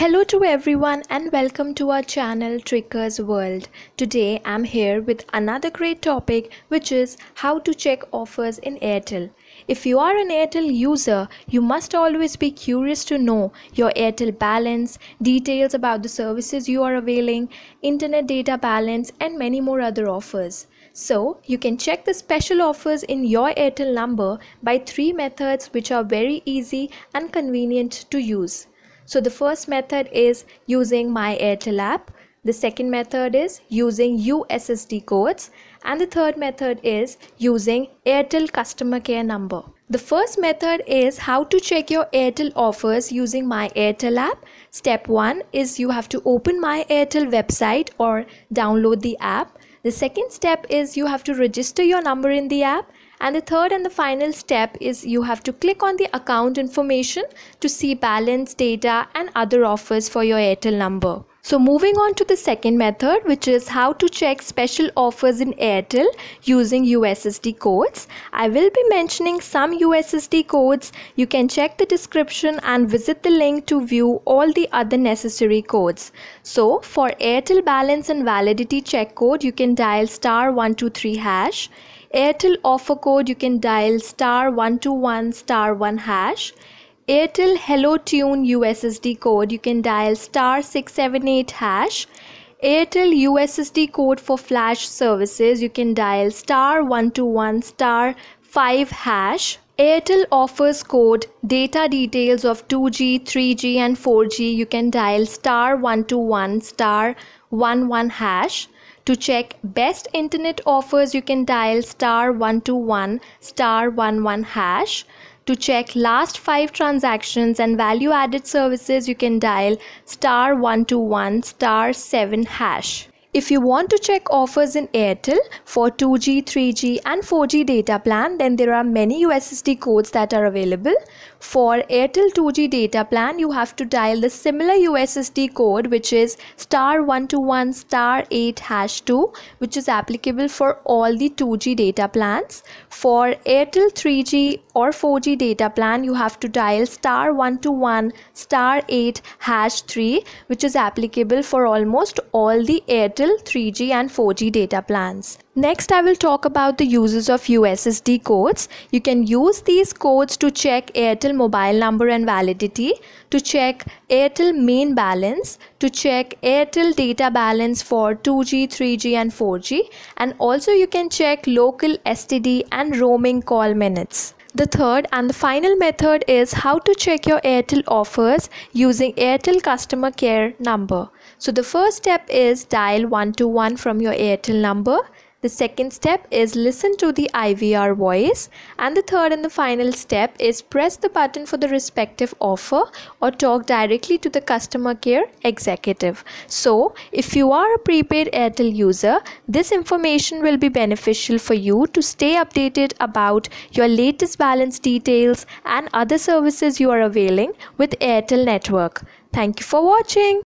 Hello to everyone and welcome to our channel Trickers World. Today I'm here with another great topic which is how to check offers in Airtel. If you are an Airtel user, you must always be curious to know your Airtel balance, details about the services you are availing, internet data balance and many more other offers. So, you can check the special offers in your Airtel number by three methods which are very easy and convenient to use. So the first method is using my Airtel app. The second method is using USSD codes. And the third method is using Airtel customer care number. The first method is how to check your Airtel offers using My Airtel app. Step 1 is you have to open My Airtel website or download the app. The second step is you have to register your number in the app. And the third and the final step is you have to click on the account information to see balance, data and other offers for your Airtel number. So moving on to the second method which is how to check special offers in Airtel using USSD codes. I will be mentioning some USSD codes. You can check the description and visit the link to view all the other necessary codes. So for Airtel balance and validity check code you can dial star 123 hash. Airtel offer code you can dial star 121 star 1 hash. Airtel Hello Tune USSD code you can dial star 678 hash. Airtel USSD code for flash services you can dial star 121 star 5 hash. Airtel offers code data details of 2G, 3G and 4G you can dial star 121 star 11 hash. To check best internet offers, you can dial star 121 star 11 hash. To check last 5 transactions and value added services, you can dial star 121 star 7 hash. If you want to check offers in Airtel for 2G, 3G and 4G data plan, then there are many USSD codes that are available. For Airtel 2G data plan, you have to dial the similar USSD code which is star 121 star 8 hash 2 which is applicable for all the 2G data plans. For Airtel 3G or 4G data plan, you have to dial star 121 star 8 hash 3 which is applicable for almost all the Airtel 3G and 4G data plans. Next, I will talk about the uses of USSD codes. You can use these codes to check Airtel mobile number and validity, to check Airtel main balance, to check Airtel data balance for 2G, 3G and 4G and also you can check local STD and roaming call minutes. The third and the final method is how to check your Airtel offers using Airtel customer care number. So the first step is dial 121 from your Airtel number. The second step is listen to the IVR voice. And the third and the final step is press the button for the respective offer or talk directly to the customer care executive. So if you are a prepaid Airtel user, this information will be beneficial for you to stay updated about your latest balance details and other services you are availing with Airtel Network. Thank you for watching.